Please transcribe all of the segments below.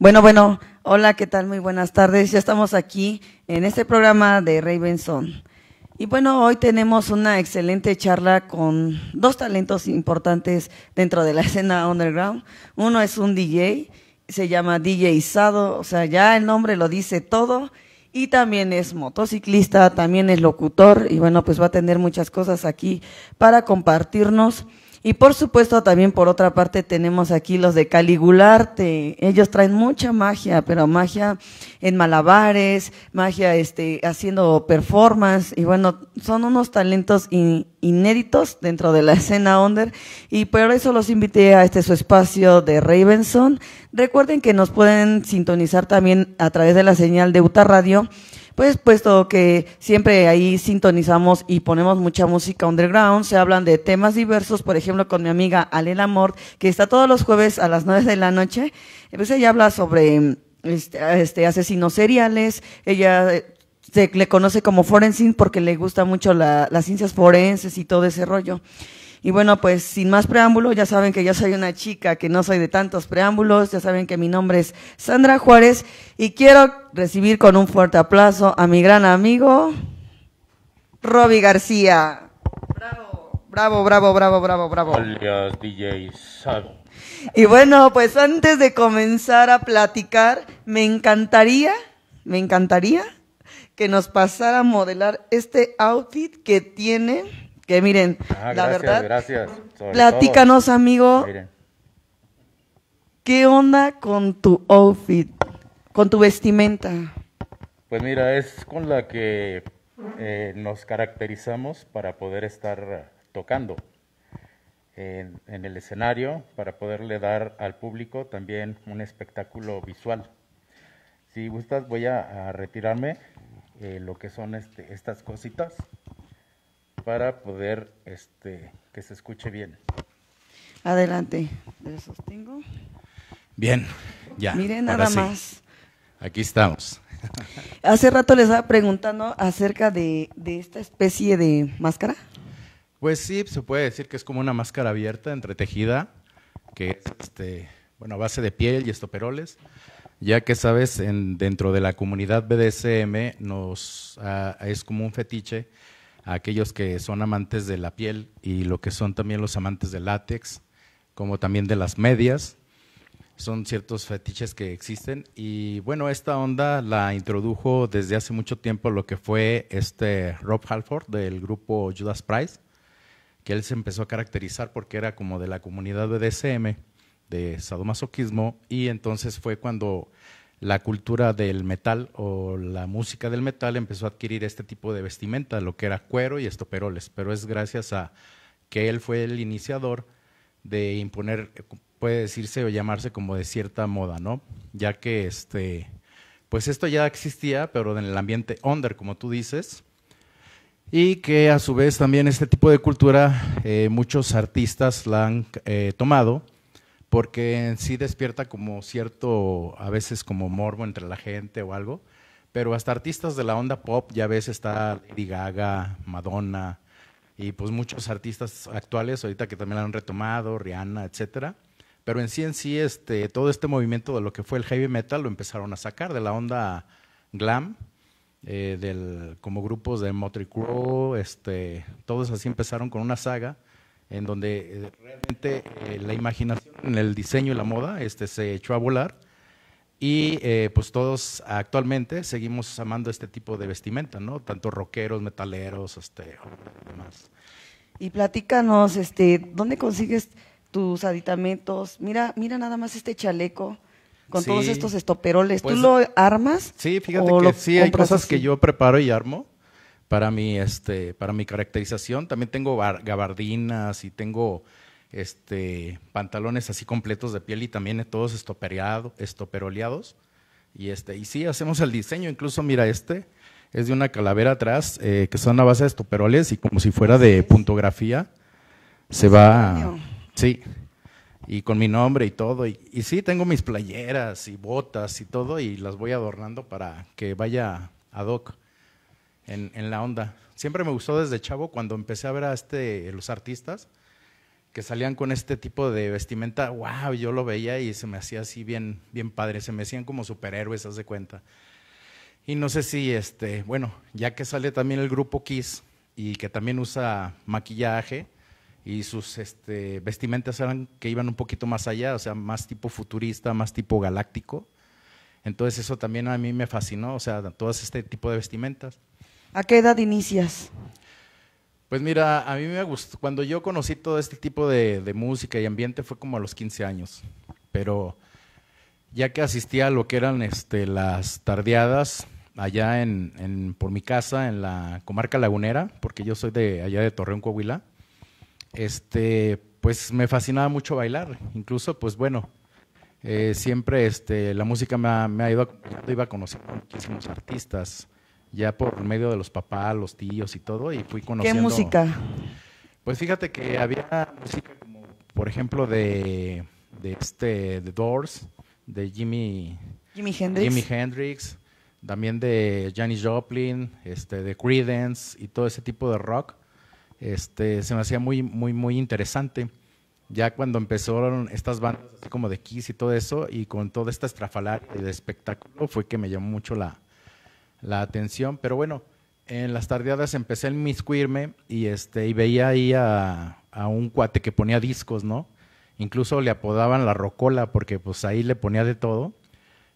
Bueno, bueno, hola, ¿qué tal? Muy buenas tardes. Ya estamos aquí en este programa de Ravenson. Y bueno, hoy tenemos una excelente charla con dos talentos importantes dentro de la escena underground. Uno es un DJ, se llama DJ Sado, o sea, ya el nombre lo dice todo. Y también es motociclista, también es locutor y bueno, pues va a tener muchas cosas aquí para compartirnos. Y por supuesto también por otra parte tenemos aquí los de Caligularte. Ellos traen mucha magia, pero magia en malabares, magia este, haciendo performance. Y bueno, son unos talentos inéditos dentro de la escena under. Y por eso los invité a este su espacio de Ravenson. Recuerden que nos pueden sintonizar también a través de la señal de Uta Radio pues puesto que siempre ahí sintonizamos y ponemos mucha música underground, se hablan de temas diversos, por ejemplo, con mi amiga Alela Mort, que está todos los jueves a las 9 de la noche, Entonces pues ella habla sobre este, este asesinos seriales, ella eh, se le conoce como forensic porque le gusta mucho la, las ciencias forenses y todo ese rollo. Y bueno, pues sin más preámbulos, ya saben que yo soy una chica que no soy de tantos preámbulos, ya saben que mi nombre es Sandra Juárez y quiero recibir con un fuerte aplauso a mi gran amigo Robbie García. Bravo, bravo, bravo, bravo, bravo, bravo. DJ Sago. Y bueno, pues antes de comenzar a platicar, me encantaría, me encantaría que nos pasara a modelar este outfit que tiene que miren, ah, la verdad, gracias. platícanos amigo, ¿qué onda con tu outfit, con tu vestimenta? Pues mira, es con la que eh, nos caracterizamos para poder estar tocando en, el escenario, para poderle dar al público también un espectáculo visual. Si gustas, voy a, retirarme eh, lo que son este, estas cositas para poder este, que se escuche bien. Adelante, le sostengo. Bien, ya. Miren nada más. Aquí estamos. Hace rato les estaba preguntando acerca de, esta especie de máscara. Pues sí, se puede decir que es como una máscara abierta, entretejida, que este, bueno, a base de piel y estoperoles. Ya que sabes, en, dentro de la comunidad BDSM nos, ah, es como un fetiche aquellos que son amantes de la piel y lo que son también los amantes del látex, como también de las medias. Son ciertos fetiches que existen. Y bueno, esta onda la introdujo desde hace mucho tiempo lo que fue este Rob Halford del grupo Judas Price, que él se empezó a caracterizar porque era como de la comunidad BDSM, de sadomasoquismo, y entonces fue cuando la cultura del metal o la música del metal empezó a adquirir este tipo de vestimenta, lo que era cuero y estoperoles, pero es gracias a que él fue el iniciador de imponer, puede decirse o llamarse como de cierta moda, ¿no? Ya que este, pues esto ya existía, pero en el ambiente under, como tú dices, y que a su vez también este tipo de cultura eh, muchos artistas la han eh, tomado porque en sí despierta como cierto, a veces como morbo entre la gente o algo, pero hasta artistas de la onda pop ya ves está Lady Gaga, Madonna y pues muchos artistas actuales ahorita que también la han retomado, Rihanna, etcétera. Pero en sí en sí este todo este movimiento de lo que fue el heavy metal lo empezaron a sacar de la onda glam eh, como grupos de Motley este, todos así empezaron con una saga en donde eh, realmente eh, la imaginación en el diseño y la moda este, se echó a volar y eh, pues todos actualmente seguimos amando este tipo de vestimenta, ¿no? Tanto rockeros, metaleros, este, demás. Y platícanos, este, ¿dónde consigues tus aditamentos? Mira, mira nada más este chaleco con todos estos estoperoles. ¿Tú pues, lo armas? Sí, fíjate que sí, hay cosas que yo preparo y armo para mi, este, para mi caracterización. También tengo gabardinas y tengo este, pantalones así completos de piel y también todos estoperoleados. Y, este, y sí, hacemos el diseño, incluso mira este, es de una calavera atrás, eh, que son a base de estoperoles y como si fuera de puntografía, se va, sí, y con mi nombre y todo. Y, y sí, tengo mis playeras y botas y todo y las voy adornando para que vaya ad hoc en, la onda. Siempre me gustó desde chavo cuando empecé a ver a este, los artistas que salían con este tipo de vestimenta, wow, yo lo veía y se me hacía así bien, bien padre, se me hacían como superhéroes, haz de cuenta. Y no sé si, este, bueno, ya que sale también el grupo Kiss y que también usa maquillaje y sus este, vestimentas eran que iban un poquito más allá, o sea, más tipo futurista, más tipo galáctico. Entonces eso también a mí me fascinó, o sea, todo este tipo de vestimentas. ¿A qué edad inicias? Pues mira, a mí me gustó, cuando yo conocí todo este tipo de, música y ambiente fue como a los 15 años, pero ya que asistía a lo que eran este, las tardeadas allá en, por mi casa, en la comarca lagunera, porque yo soy de allá de Torreón, Coahuila, este, pues me fascinaba mucho bailar, incluso pues bueno, eh, siempre este, la música me ha, me ha ido, iba a conocer muchísimos artistas, ya por medio de los papás, los tíos y todo, y fui conociendo. ¿Qué música? Pues fíjate que había música como, por ejemplo, de, de este, The Doors, de Jimmy, Jimi Hendrix. Jimi Hendrix, también de Janis Joplin, este, de Creedence y todo ese tipo de rock. Este, se me hacía muy, muy, muy interesante. Ya cuando empezaron estas bandas así como de Kiss y todo eso, y con toda esta estrafalaria de espectáculo, fue que me llamó mucho la, la atención. Pero bueno, en las tardeadas empecé a inmiscuirme y, este, y veía ahí a, un cuate que ponía discos, ¿no? Incluso le apodaban la rocola porque pues ahí le ponía de todo.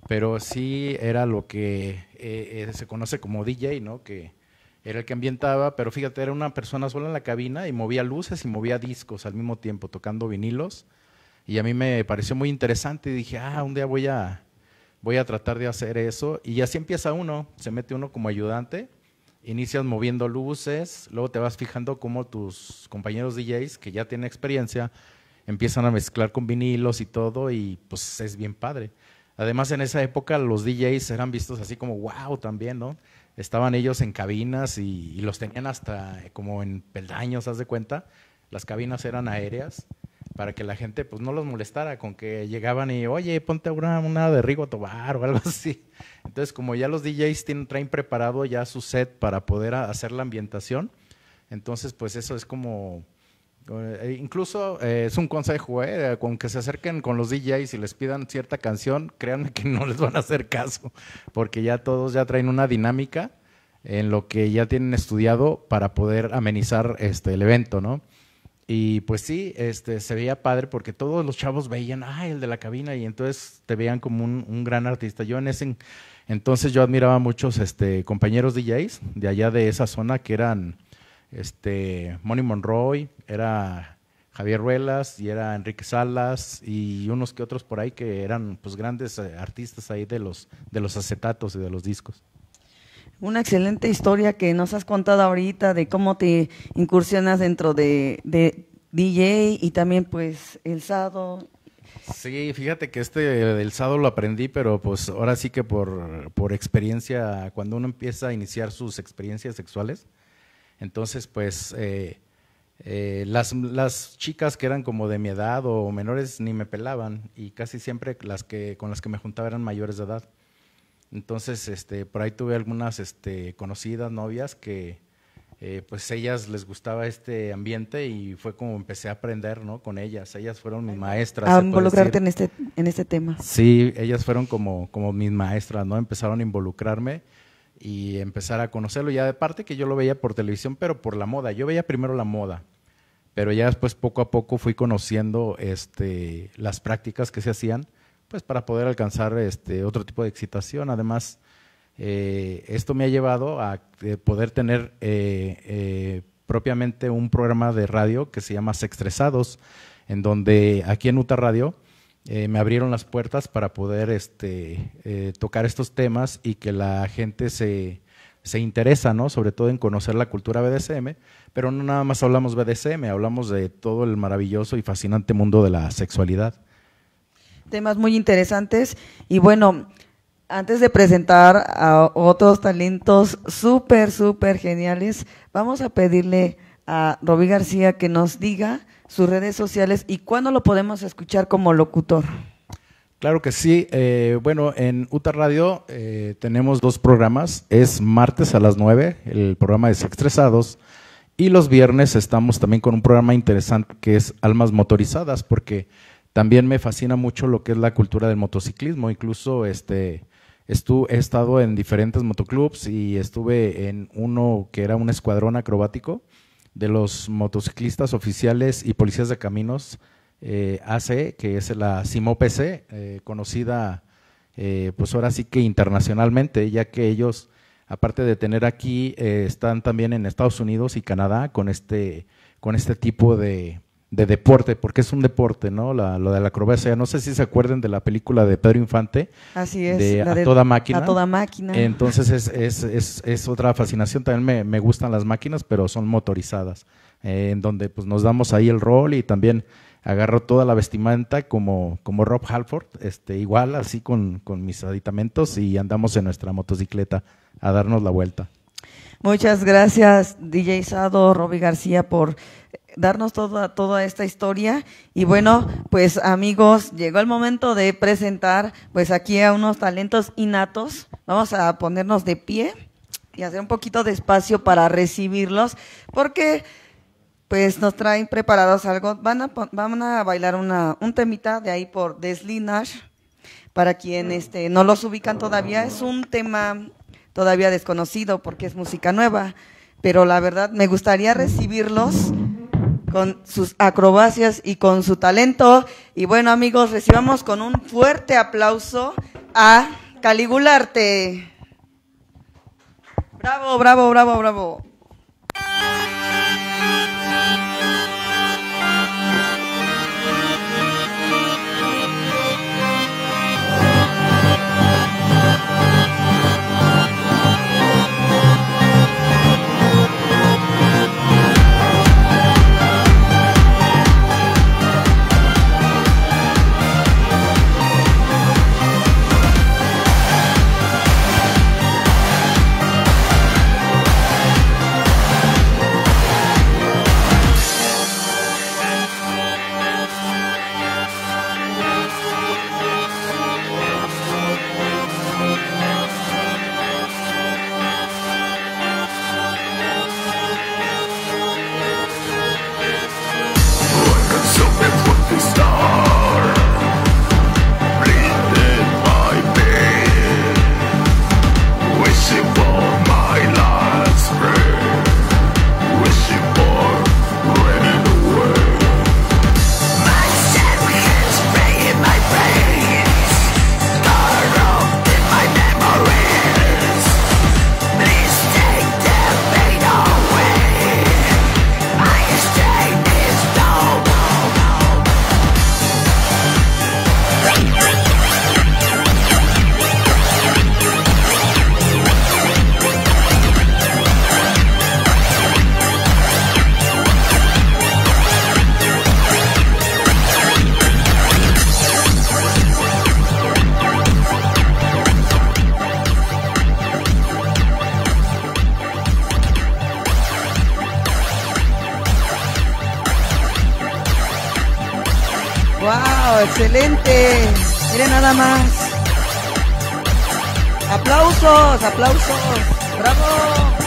Pero sí era lo que eh, eh, se conoce como DJ, ¿no? Que era el que ambientaba, pero fíjate, era una persona sola en la cabina y movía luces y movía discos al mismo tiempo, tocando vinilos. Y a mí me pareció muy interesante y dije, ah, un día voy a, voy a tratar de hacer eso. Y así empieza uno, se mete uno como ayudante, inicias moviendo luces, luego te vas fijando cómo tus compañeros DJs, que ya tienen experiencia, empiezan a mezclar con vinilos y todo, y pues es bien padre. Además, en esa época los DJs eran vistos así como wow también, ¿no? Estaban ellos en cabinas y, y los tenían hasta como en peldaños, haz de cuenta. Las cabinas eran aéreas para que la gente pues no los molestara con que llegaban y, oye, ponte una, de Rigo Tobar o algo así. Entonces, como ya los DJs tienen, traen preparado ya su set para poder hacer la ambientación, entonces pues eso es como... Eh, incluso eh, es un consejo, eh, que se acerquen con los DJs y les pidan cierta canción, créanme que no les van a hacer caso, porque ya todos ya traen una dinámica en lo que ya tienen estudiado para poder amenizar este, el evento, ¿no? Y pues sí, este, se veía padre porque todos los chavos veían, ah, el de la cabina, y entonces te veían como un, un gran artista. Yo en ese entonces yo admiraba a muchos este, compañeros DJs de allá de esa zona que eran este, Moni Monroy, era Javier Ruelas y era Enrique Salas y unos que otros por ahí que eran pues grandes eh, artistas ahí de los, de los acetatos y de los discos una excelente historia que nos has contado ahorita de cómo te incursionas dentro de, DJ y también pues el sado. Sí, fíjate que este el sado lo aprendí, pero pues ahora sí que por, experiencia, cuando uno empieza a iniciar sus experiencias sexuales, entonces pues eh, eh, las, las, chicas que eran como de mi edad o menores ni me pelaban y casi siempre las que con las que me juntaba eran mayores de edad. Entonces, este, por ahí tuve algunas este, conocidas novias que, eh, pues ellas les gustaba este ambiente y fue como empecé a aprender, ¿no? Con ellas, ellas fueron mis maestras. A involucrarte en este, en este tema. Sí, ellas fueron como, como mis maestras, ¿no? Empezaron a involucrarme y empezar a conocerlo. Ya de parte que yo lo veía por televisión, pero por la moda. Yo veía primero la moda, pero ya después poco a poco fui conociendo este, las prácticas que se hacían pues para poder alcanzar este otro tipo de excitación. Además, eh, esto me ha llevado a eh, poder tener eh, propiamente un programa de radio que se llama Sextresados, en donde aquí en Uta Radio me abrieron las puertas para poder este, tocar estos temas y que la gente se, se, interesa, sobre todo en conocer la cultura BDSM, pero no nada más hablamos BDSM, hablamos de todo el maravilloso y fascinante mundo de la sexualidad temas muy interesantes. Y bueno, antes de presentar a otros talentos súper, súper geniales, vamos a pedirle a Roby García que nos diga sus redes sociales y cuándo lo podemos escuchar como locutor. Claro que sí. Eh, bueno, en UTA Radio eh, tenemos dos programas. Es martes a las 9, el programa de Extresados Y los viernes estamos también con un programa interesante que es Almas Motorizadas, porque también me fascina mucho lo que es la cultura del motociclismo, incluso este, estuve, he estado en diferentes motoclubs y estuve en uno que era un escuadrón acrobático de los motociclistas oficiales y policías de caminos eh, AC, que es la CIMOPC, eh, conocida eh, pues ahora sí que internacionalmente, ya que ellos, aparte de tener aquí, eh, están también en Estados Unidos y Canadá con este, con este tipo de, de deporte, porque es un deporte, ¿no? La, lo de la acrobacia. No sé si se acuerden de la película de Pedro Infante. Así es. De, a toda máquina. A toda máquina. Entonces es, es, otra fascinación. También me, gustan las máquinas, pero son motorizadas, eh, en donde pues nos damos ahí el rol y también agarro toda la vestimenta como, como Rob Halford, este, igual así con, con mis aditamentos y andamos en nuestra motocicleta a darnos la vuelta. Muchas gracias, DJ Sado, Robbie García, por darnos toda, toda esta historia. Y bueno, pues amigos, llegó el momento de presentar pues aquí a unos talentos innatos. Vamos a ponernos de pie y hacer un poquito de espacio para recibirlos, porque pues nos traen preparados algo. Van a, van a bailar una, un temita de ahí por Deslinash. Para quien este, no los ubican todavía, es un tema todavía desconocido porque es música nueva, pero la verdad me gustaría recibirlos con sus acrobacias y con su talento. Y bueno, amigos, recibamos con un fuerte aplauso a Caligularte. Bravo, bravo, bravo, bravo. ¡Wow! ¡Excelente! Miren nada más. ¡Aplausos! ¡Aplausos! ¡Bravo!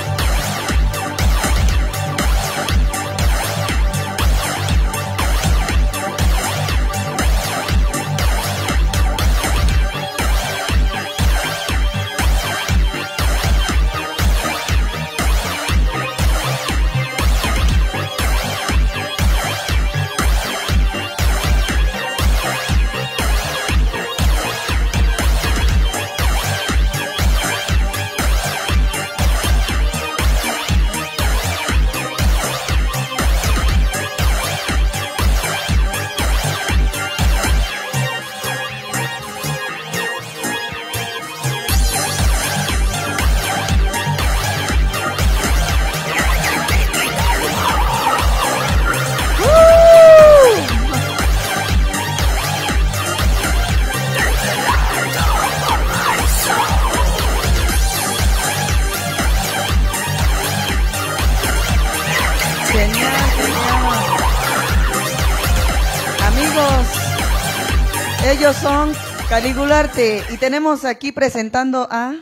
Caligularte. Y tenemos aquí presentando a...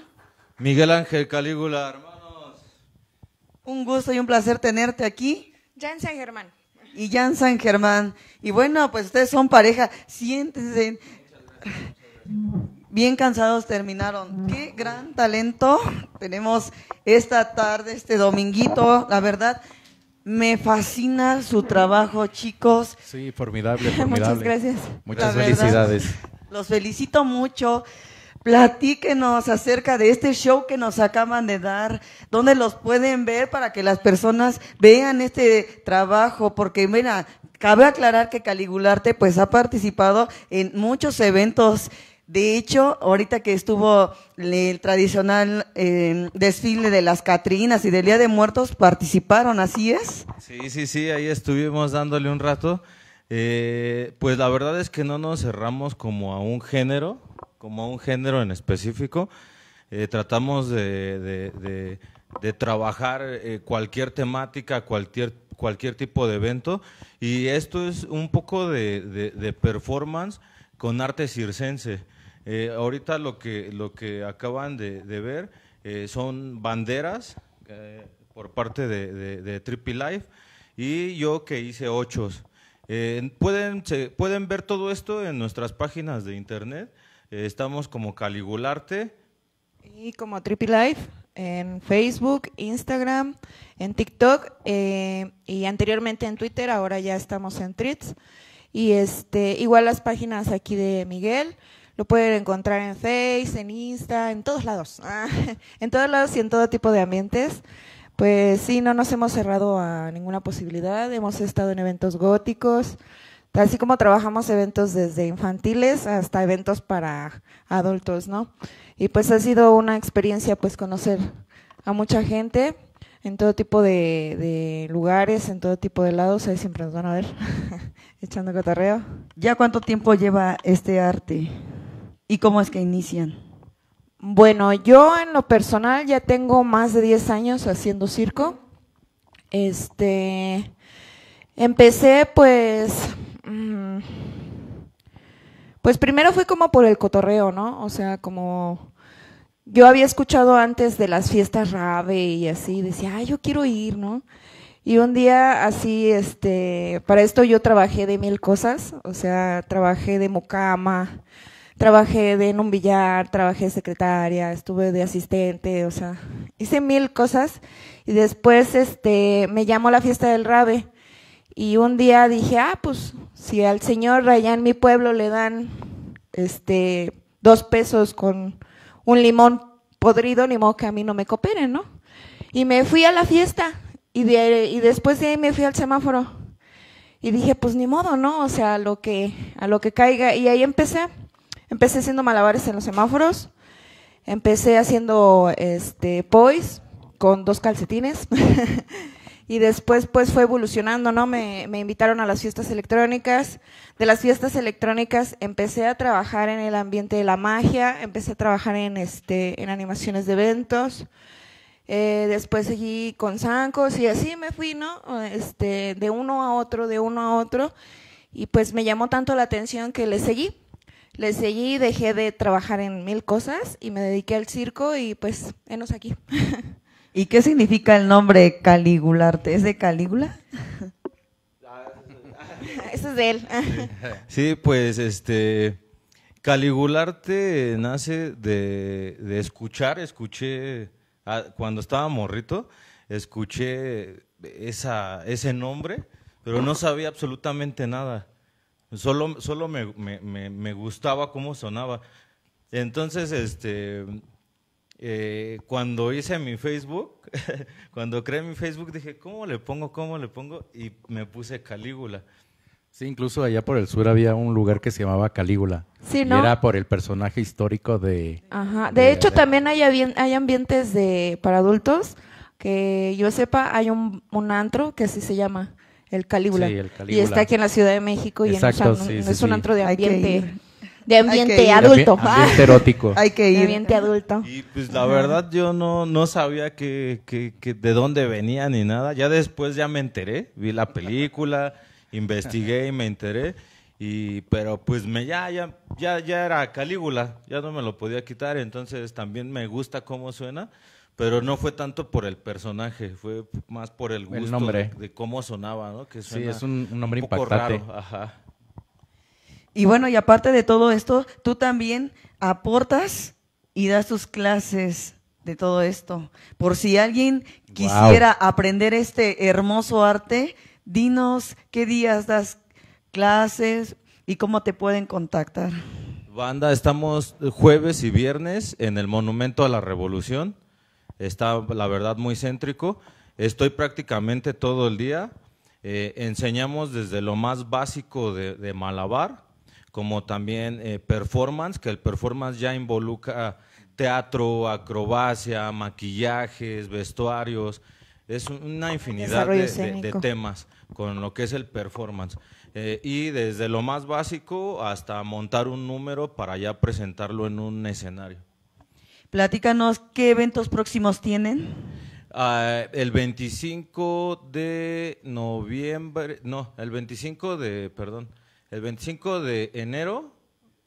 Miguel Ángel Calígula, hermanos. Un gusto y un placer tenerte aquí. Jan San Germán. Y Jan San Germán. Y bueno, pues ustedes son pareja. Siéntense. Bien cansados terminaron. Qué gran talento tenemos esta tarde, este dominguito. La verdad, me fascina su trabajo, chicos. Sí, formidable, formidable. Muchas gracias. Muchas felicidades. Los felicito mucho. Platíquenos acerca de este show que nos acaban de dar, dónde los pueden ver para que las personas vean este trabajo, porque mira, cabe aclarar que Caligularte pues ha participado en muchos eventos. De hecho, ahorita que estuvo el tradicional em, desfile de las Catrinas y del Día de Muertos, participaron, ¿así es? Sí, sí, sí, ahí estuvimos dándole un rato. Eh, pues la verdad es que no nos cerramos como a un género, como a un género en específico. Eh, tratamos de, trabajar eh, cualquier temática, cualquier, cualquier tipo de evento. Y esto es un poco de, performance con arte circense. ahorita lo que, lo que acaban de, ver son banderas por parte de, Trippy Life y yo que hice ochos. Eh, pueden, pueden ver todo esto en nuestras páginas de internet. Eh, estamos como Caligularte. Y como Life, en Facebook, Instagram, en TikTok eh, y anteriormente en Twitter, ahora ya estamos en Threads. Y este, igual las páginas aquí de Miguel, lo pueden encontrar en Face, en Insta, en todos lados, en todos lados y en todo tipo de ambientes. Pues sí, no nos hemos cerrado a ninguna posibilidad, hemos estado en eventos góticos, así como trabajamos eventos desde infantiles hasta eventos para adultos, ¿no? Y pues ha sido una experiencia pues conocer a mucha gente en todo tipo de, de lugares, en todo tipo de lados, ahí siempre nos van a ver echando cotarreo. ¿Ya cuánto tiempo lleva este arte? ¿Y cómo es que inician? Bueno, yo en lo personal ya tengo más de 10 años haciendo circo. Este, empecé pues, mm, pues primero fue como por el cotorreo, ¿no? O sea, como yo había escuchado antes de las fiestas rave y así, decía, ay, yo quiero ir, ¿no? Y un día así, este, para esto yo trabajé de mil cosas, o sea, trabajé de mocama. Trabajé de, en un billar, trabajé secretaria, estuve de asistente, o sea, hice mil cosas. Y después este, me llamó la fiesta del Rabe. Y un día dije, ah, pues si al señor allá en mi pueblo le dan este, dos pesos con un limón podrido, ni modo que a mí no me cooperen, ¿no? Y me fui a la fiesta y, y después de ahí me fui al semáforo. Y dije, pues ni modo, ¿no? O sea, lo que, a lo que caiga. Y ahí empecé. Empecé haciendo malabares en los semáforos. Empecé haciendo este pois con dos calcetines. y después pues fue evolucionando, ¿no? Me, invitaron a las fiestas electrónicas. De las fiestas electrónicas empecé a trabajar en el ambiente de la magia, empecé a trabajar en, este, en animaciones de eventos. Eh, después seguí con zancos y así me fui, ¿no? Este, de uno a otro, de uno a otro. Y pues me llamó tanto la atención que le seguí le seguí, dejé de trabajar en mil cosas y me dediqué al circo y pues, enos aquí. ¿Y qué significa el nombre Caligularte? ¿Es de Calígula? Ah, eso es de él. Sí, pues este Caligularte nace de, escuchar, escuché ah, cuando estaba morrito, escuché esa, ese nombre, pero no sabía absolutamente nada. Solo, solo me, me, gustaba cómo sonaba. Entonces, este, eh, cuando hice mi Facebook, cuando creé mi Facebook, dije, ¿cómo le pongo? ¿Cómo le pongo? Y me puse Calígula. Sí, incluso allá por el sur había un lugar que se llamaba Calígula. Sí, era por el personaje histórico de... Ajá. De, hecho, también hay, hay ambientes de, para adultos que yo sepa, hay un, un antro que así se llama el Calígula. Y está aquí en la Ciudad de México y en, no, es un antro de ambiente. De ambiente adulto. De ambiente erótico. Hay que ir. De ambiente adulto. Y pues la verdad yo no, no sabía que, que, de dónde venía ni nada. Ya después ya me enteré, vi la película, investigué y me enteré. Y, pero pues me ya, ya, ya, ya era Calígula, ya no me lo podía quitar, entonces también me gusta cómo suena. Pero no fue tanto por el personaje, fue más por el gusto De, cómo sonaba, ¿no? Que sí, es un, nombre impactante. Y bueno, y aparte de todo esto, tú también aportas y das tus clases de todo esto. Por si alguien quisiera aprender este hermoso arte, dinos qué días das clases y cómo te pueden contactar. Banda, estamos jueves y viernes en el Monumento a la Revolución Está, la verdad, muy céntrico. Estoy prácticamente todo el día. Eh, enseñamos desde lo más básico de, malabar, como también eh, performance, que el performance ya involucra teatro, acrobacia, maquillajes, vestuarios. Es una infinidad de, temas con lo que es el performance. Eh, y desde lo más básico hasta montar un número para ya presentarlo en un escenario. Platícanos qué eventos próximos tienen. Ah, el 25 de noviembre, no, el 25 de, perdón, el 25 de enero,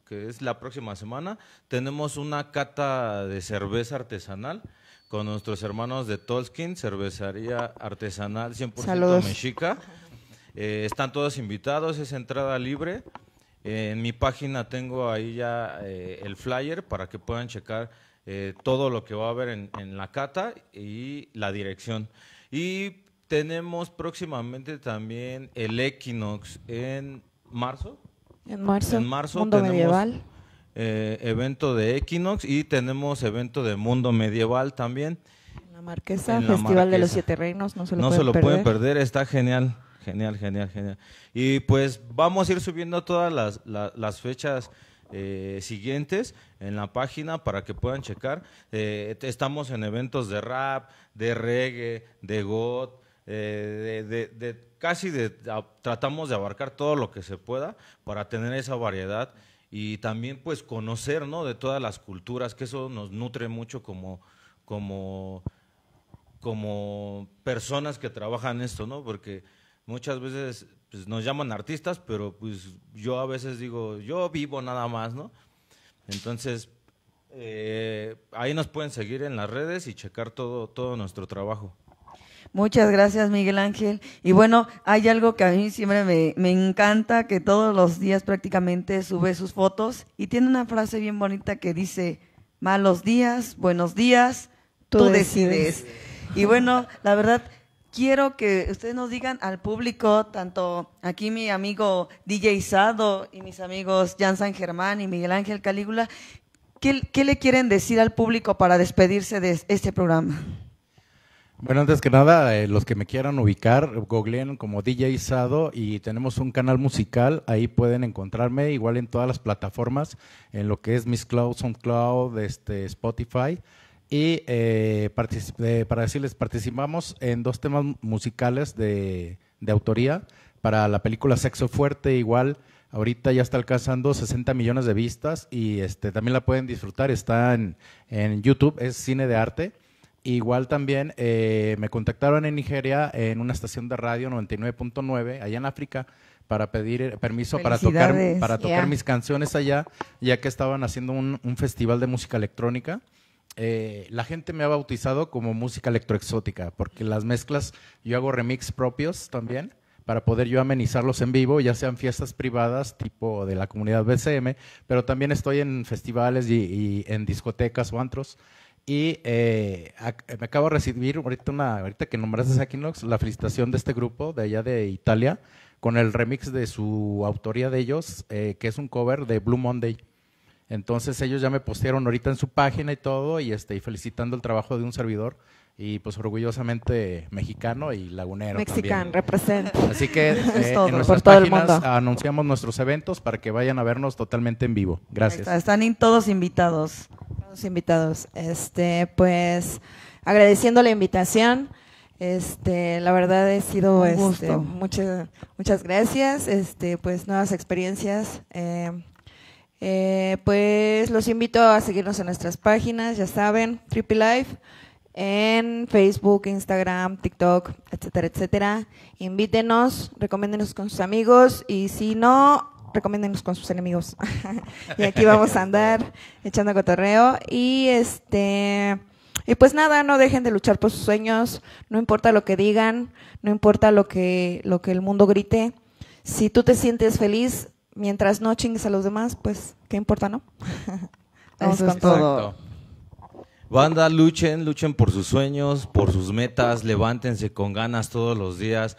que es la próxima semana, tenemos una cata de cerveza artesanal con nuestros hermanos de Tolkien, cervecería artesanal 100% mexica. Eh, están todos invitados, es entrada libre. en mi página tengo ahí ya eh, el flyer para que puedan checar eh, todo lo que va a haber en, en, la cata y la dirección. Y tenemos próximamente también el Equinox en marzo. En marzo. En marzo tenemos, Medieval. Eh, evento de Equinox y tenemos evento de Mundo Medieval también. En la Marquesa, Festival de los Siete Reinos, no se lo, no se lo pueden perder, está genial genial, genial, genial. Y pues vamos a ir subiendo todas las, las fechas eh, siguientes en la página para que puedan checar. Eh, estamos en eventos de rap, de reggae, de goth, eh, casi de, tratamos de abarcar todo lo que se pueda para tener esa variedad y también pues conocer de todas las culturas, que eso nos nutre mucho como, personas que trabajan esto, ¿no? porque muchas veces pues nos llaman artistas, pero pues yo a veces digo, yo vivo nada más, ¿no? Entonces, eh, ahí nos pueden seguir en las redes y checar todo, todo nuestro trabajo. Muchas gracias, Miguel Ángel. Y bueno, hay algo que a mí siempre me, encanta, que todos los días prácticamente sube sus fotos y tiene una frase bien bonita que dice, malos días, buenos días, tú, decides. Y bueno, la verdad, quiero que ustedes nos digan al público, tanto aquí mi amigo DJ Sado y mis amigos Jan San Germán y Miguel Ángel Calígula, ¿qué, le quieren decir al público para despedirse de este programa? Bueno, antes que nada, eh, los que me quieran ubicar, googleen como DJ Sado y tenemos un canal musical, ahí pueden encontrarme, igual en todas las plataformas, en lo que es Miss Cloud, SoundCloud, este, Spotify. Y eh, para decirles, participamos en dos temas musicales de, autoría. Para la película Sexo Fuerte, igual, ahorita ya está alcanzando 60 millones de vistas y este, también la pueden disfrutar. Está en, YouTube, es cine de arte. Igual también eh, me contactaron en Nigeria en una estación de radio 99.9, allá en África, para pedir eh, permiso para tocar, para tocar mis canciones allá, ya que estaban haciendo un festival de música electrónica. Eh, la gente me ha bautizado como música electroexótica, porque las mezclas, yo hago remix propios también para poder yo amenizarlos en vivo, ya sean fiestas privadas tipo de la comunidad BCM, pero también estoy en festivales y, en discotecas o antros. Y eh, me acabo de recibir ahorita, una, ahorita que nombraste a Equinox, la felicitación de este grupo de allá de Italia con el remix de su autoría de ellos, eh, que es un cover de Blue Monday. Entonces ellos ya me postearon ahorita en su página y todo, y, este, felicitando el trabajo de un servidor y pues orgullosamente mexicano y lagunero. Mexicano, representa. Así que eh, en nuestras páginas anunciamos nuestros eventos para que vayan a vernos totalmente en vivo. Gracias. están todos invitados. Todos invitados. Este, pues agradeciendo la invitación. Este, la verdad he sido este, muchas muchas gracias. Este, pues nuevas experiencias. Eh, eh, pues los invito a seguirnos en nuestras páginas, ya saben, Trippy Life, en Facebook, Instagram, TikTok, etcétera, etcétera. Invítenos, recomiéndenos con sus amigos y si no, recomiéndenos con sus enemigos. y aquí vamos a andar echando cotorreo y este... Y pues nada, no dejen de luchar por sus sueños, no importa lo que digan, no importa lo que, lo que el mundo grite. Si tú te sientes feliz, mientras no chingues a los demás, pues, ¿qué importa, no? Eso es todo. Banda, luchen, luchen por sus sueños, por sus metas, levántense con ganas todos los días.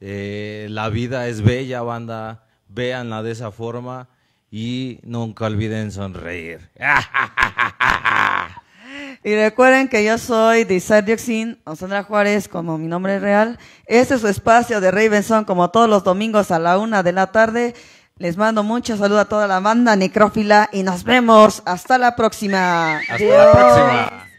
Eh, la vida es bella, banda, véanla de esa forma y nunca olviden sonreír. Y recuerden que yo soy de o Sandra Juárez como mi nombre real. Este es su espacio de Ravenson como todos los domingos a la una de la tarde. Les mando mucho saludo a toda la banda necrófila y nos vemos hasta la próxima. Hasta la próxima.